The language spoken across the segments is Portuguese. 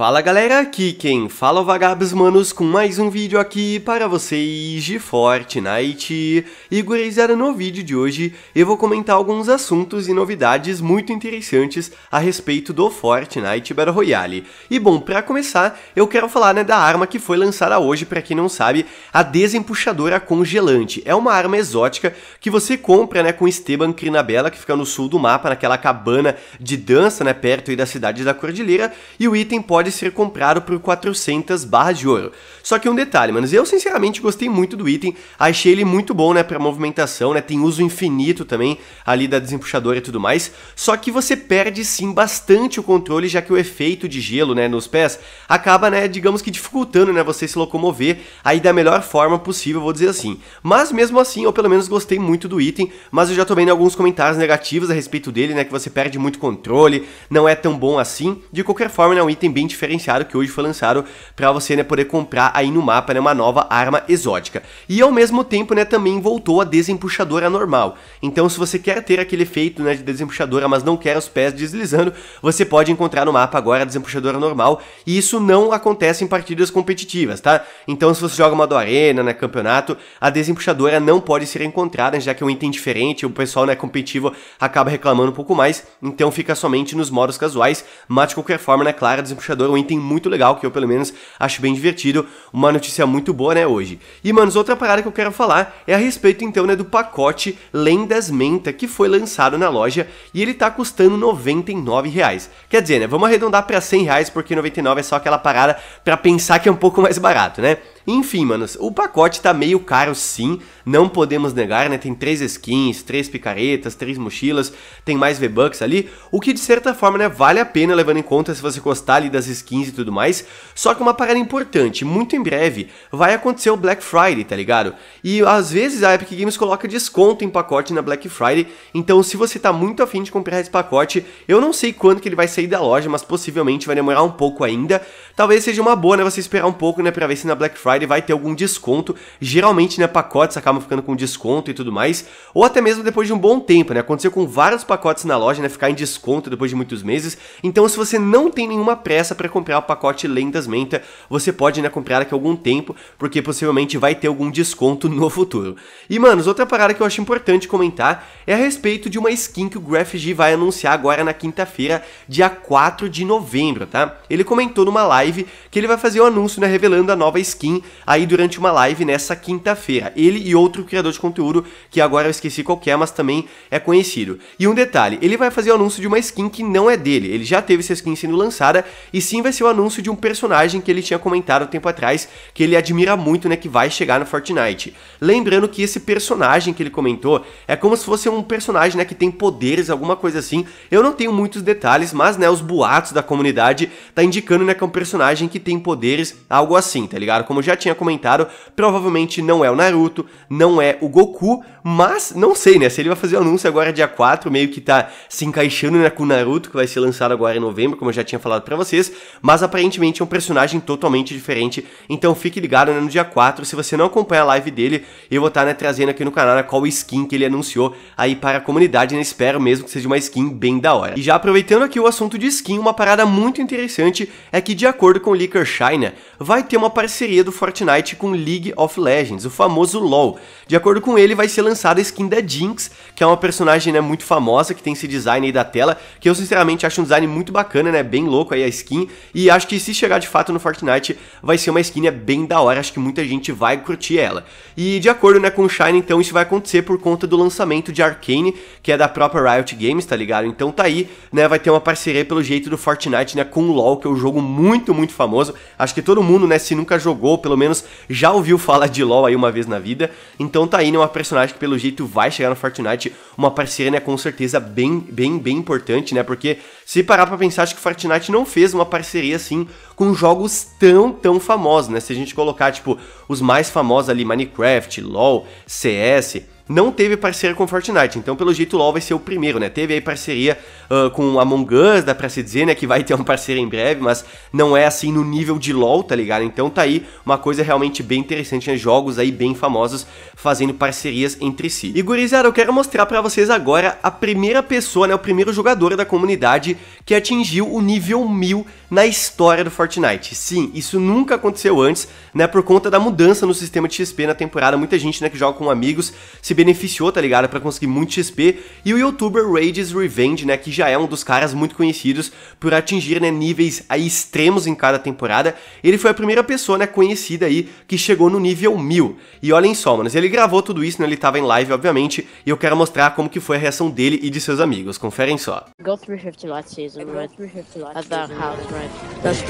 Fala galera, aqui quem fala é o Vagabos Manos com mais um vídeo aqui para vocês de Fortnite. E gurizada, no vídeo de hoje eu vou comentar alguns assuntos e novidades muito interessantes a respeito do Fortnite Battle Royale. E bom, para começar, eu quero falar né, da arma que foi lançada hoje, para quem não sabe, a Desempuxadora Congelante. É uma arma exótica que você compra né, com Esteban Crinabella, que fica no sul do mapa, naquela cabana de dança, né, perto da cidade da Cordilheira, e o item pode ser comprado por 400 barras de ouro. Só que um detalhe, manos, eu sinceramente gostei muito do item, achei ele muito bom, né, pra movimentação, né, tem uso infinito também ali da desempuxadora e tudo mais, só que você perde sim bastante o controle, já que o efeito de gelo, né, nos pés, acaba, né, digamos que dificultando, né, você se locomover aí da melhor forma possível, vou dizer assim. Mas mesmo assim, eu pelo menos gostei muito do item, mas eu já tô vendo alguns comentários negativos a respeito dele, né, que você perde muito controle, não é tão bom assim, de qualquer forma, é né, um item bem difícil diferenciado que hoje foi lançado para você né, poder comprar aí no mapa né, uma nova arma exótica. E ao mesmo tempo né, também voltou a desempuxadora normal. Então se você quer ter aquele efeito né, de desempuxadora, mas não quer os pés deslizando, você pode encontrar no mapa agora a desempuxadora normal. E isso não acontece em partidas competitivas, tá? Então se você joga uma do arena, né, campeonato, a desempuxadora não pode ser encontrada, já que é um item diferente, o pessoal né, competitivo acaba reclamando um pouco mais, então fica somente nos modos casuais, mas de qualquer forma, né, claro, a desempuxadora um item muito legal, que eu pelo menos acho bem divertido, uma notícia muito boa, né, hoje. E, manos, outra parada que eu quero falar é a respeito, então, né, do pacote Lendas Menta, que foi lançado na loja, e ele tá custando 99 reais. Quer dizer, né, vamos arredondar pra 100 reais, porque 99 é só aquela parada pra pensar que é um pouco mais barato, né? Enfim, manos, o pacote tá meio caro sim, não podemos negar, né? Tem três skins, três picaretas, três mochilas, tem mais V-Bucks ali, o que de certa forma, né, vale a pena levando em conta se você gostar ali das skins e tudo mais. Só que uma parada importante, muito em breve vai acontecer o Black Friday, tá ligado? E às vezes a Epic Games coloca desconto em pacote na Black Friday, então se você tá muito afim de comprar esse pacote, eu não sei quando que ele vai sair da loja, mas possivelmente vai demorar um pouco ainda, talvez seja uma boa, né, você esperar um pouco, né, pra ver se na Black Friday vai ter algum desconto. Geralmente, né, pacotes acabam ficando com desconto e tudo mais, ou até mesmo depois de um bom tempo, né, aconteceu com vários pacotes na loja, né, ficar em desconto depois de muitos meses. Então, se você não tem nenhuma pressa para comprar o pacote Lendas Menta, você pode, né, comprar daqui a algum tempo, porque possivelmente vai ter algum desconto no futuro. E, manos, outra parada que eu acho importante comentar é a respeito de uma skin que o Graph G vai anunciar agora na quinta-feira, dia 4 de novembro, tá? Ele comentou numa live live, que ele vai fazer o um anúncio, né, revelando a nova skin aí durante uma live nessa quinta-feira. Ele e outro criador de conteúdo, que agora eu esqueci qual é, mas também é conhecido. E um detalhe, ele vai fazer o anúncio de uma skin que não é dele, ele já teve essa skin sendo lançada, e sim vai ser o anúncio de um personagem que ele tinha comentado um tempo atrás, que ele admira muito, né, que vai chegar no Fortnite. Lembrando que esse personagem que ele comentou é como se fosse um personagem, né, que tem poderes, alguma coisa assim. Eu não tenho muitos detalhes, mas, né, os boatos da comunidade tá indicando, né, que é um personagem personagem que tem poderes, algo assim, tá ligado? Como já tinha comentado, provavelmente não é o Naruto, não é o Goku, mas não sei, né? Se ele vai fazer o anúncio agora dia 4, meio que tá se encaixando né, com o Naruto, que vai ser lançado agora em novembro, como eu já tinha falado para vocês, mas aparentemente é um personagem totalmente diferente, então fique ligado né, no dia 4, se você não acompanha a live dele, eu vou estar tá, né, trazendo aqui no canal né, qual skin que ele anunciou aí para a comunidade, né? Espero mesmo que seja uma skin bem da hora. E já aproveitando aqui o assunto de skin, uma parada muito interessante é que dia acordo com Liquor China, vai ter uma parceria do Fortnite com League of Legends, o famoso LoL. De acordo com ele, vai ser lançada a skin da Jinx, que é uma personagem né, muito famosa, que tem esse design aí da tela, que eu sinceramente acho um design muito bacana, né, bem louco aí a skin, e acho que se chegar de fato no Fortnite, vai ser uma skin né, bem da hora, acho que muita gente vai curtir ela. E de acordo né, com o Shine, então, isso vai acontecer por conta do lançamento de Arcane, que é da própria Riot Games, tá ligado? Então tá aí, né, vai ter uma parceria pelo jeito do Fortnite né, com o LoL, que é o jogo muito muito, muito famoso. Acho que todo mundo, né, se nunca jogou, pelo menos já ouviu falar de LoL aí uma vez na vida. Então tá aí, né, uma personagem que pelo jeito vai chegar no Fortnite, uma parceria, né, com certeza bem, bem, bem importante, né? Porque se parar pra pensar, acho que o Fortnite não fez uma parceria assim com jogos tão, tão famosos, né? Se a gente colocar, tipo, os mais famosos ali, Minecraft, LoL, CS não teve parceria com Fortnite. Então, pelo jeito, o LoL vai ser o primeiro, né? Teve aí parceria uh, com Among Us, dá pra se dizer, né? Que vai ter uma parceria em breve, mas não é assim no nível de LoL, tá ligado? Então tá aí uma coisa realmente bem interessante, né? Jogos aí bem famosos fazendo parcerias entre si. E gurizada, eu quero mostrar para vocês agora a primeira pessoa, né? O primeiro jogador da comunidade que atingiu o nível 1000 na história do Fortnite. Sim, isso nunca aconteceu antes, né? Por conta da mudança no sistema de XP na temporada. Muita gente, né, que joga com amigos se beneficiou, tá ligado? Pra conseguir muito XP. E o youtuber Rage's Revenge, né? Que já é um dos caras muito conhecidos por atingir, né? Níveis aí extremos em cada temporada. Ele foi a primeira pessoa, né? Conhecida aí que chegou no nível 1000. E olhem só, mano. Ele gravou tudo isso, né? Ele tava em live, obviamente. E eu quero mostrar como que foi a reação dele e de seus amigos. Conferem só. Go 350 lot season, right? 350 lot season. At the house, right? That's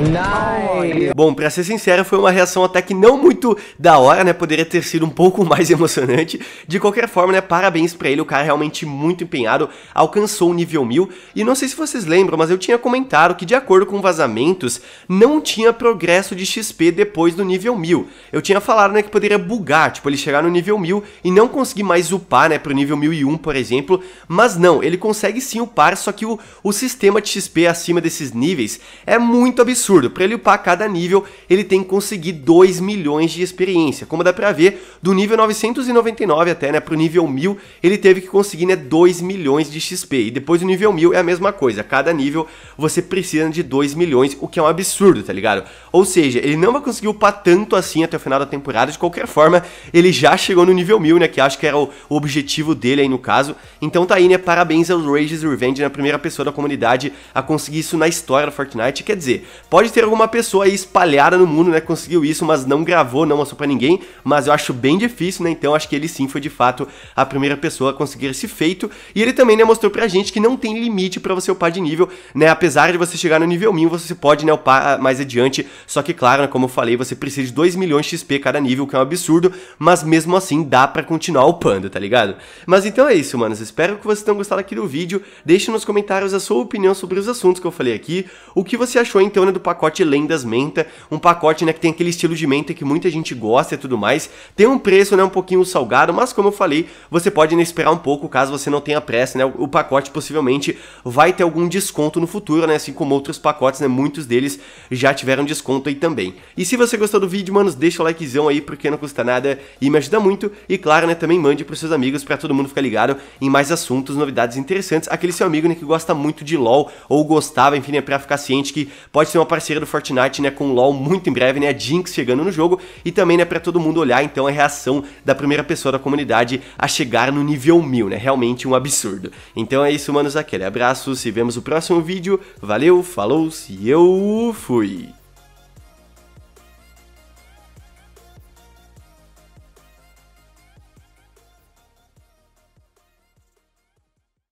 Nice. Bom, pra ser sincero, foi uma reação até que não muito da hora, né? Poderia ter sido um pouco mais emocionante. De qualquer forma, né? Parabéns pra ele, o cara é realmente muito empenhado, alcançou o nível 1000. E não sei se vocês lembram, mas eu tinha comentado que, de acordo com vazamentos, não tinha progresso de XP depois do nível 1000. Eu tinha falado, né? Que poderia bugar, tipo, ele chegar no nível 1000 e não conseguir mais upar, né? Pro nível 1001, por exemplo. Mas não, ele consegue sim upar, só que o, o sistema de XP acima desses níveis é muito absurdo absurdo. Para ele upar cada nível, ele tem que conseguir 2 milhões de experiência. Como dá para ver, do nível 999 até né, para o nível 1000, ele teve que conseguir né, 2 milhões de XP. E depois do nível 1000 é a mesma coisa. Cada nível você precisa de 2 milhões, o que é um absurdo, tá ligado? Ou seja, ele não vai conseguir upar tanto assim até o final da temporada. De qualquer forma, ele já chegou no nível 1000, né? Que acho que era o objetivo dele aí no caso. Então tá aí, né? Parabéns aos Rages Revenge, na né, primeira pessoa da comunidade a conseguir isso na história do Fortnite. Quer dizer, pode Pode ter alguma pessoa aí espalhada no mundo, né, conseguiu isso, mas não gravou, não mostrou pra ninguém, mas eu acho bem difícil, né, então acho que ele sim foi de fato a primeira pessoa a conseguir esse feito, e ele também, né, mostrou pra gente que não tem limite para você upar de nível, né, apesar de você chegar no nível 1000, você pode, né, upar mais adiante, só que claro, né, como eu falei, você precisa de 2 milhões de XP cada nível, que é um absurdo, mas mesmo assim dá pra continuar upando, tá ligado? Mas então é isso, manos, espero que vocês tenham gostado aqui do vídeo, deixe nos comentários a sua opinião sobre os assuntos que eu falei aqui, o que você achou então, né, do pacote Lendas Menta, um pacote né, que tem aquele estilo de menta que muita gente gosta e tudo mais. Tem um preço né, um pouquinho salgado, mas como eu falei, você pode né, esperar um pouco caso você não tenha pressa, né? O, pacote possivelmente vai ter algum desconto no futuro, né? Assim como outros pacotes, né? Muitos deles já tiveram desconto aí também. E se você gostou do vídeo, manos, deixa o likezão aí porque não custa nada e me ajuda muito. E claro, né? Também mande para seus amigos para todo mundo ficar ligado em mais assuntos, novidades interessantes. Aquele seu amigo né, que gosta muito de LOL ou gostava, enfim, né? para ficar ciente que pode ser uma partida parceira do Fortnite, né, com o LoL muito em breve, né, a Jinx chegando no jogo e também, né, para todo mundo olhar então a reação da primeira pessoa da comunidade a chegar no nível 1000, né, realmente um absurdo. Então é isso, manos, aquele abraço, se vemos no próximo vídeo, valeu, falou, se eu fui!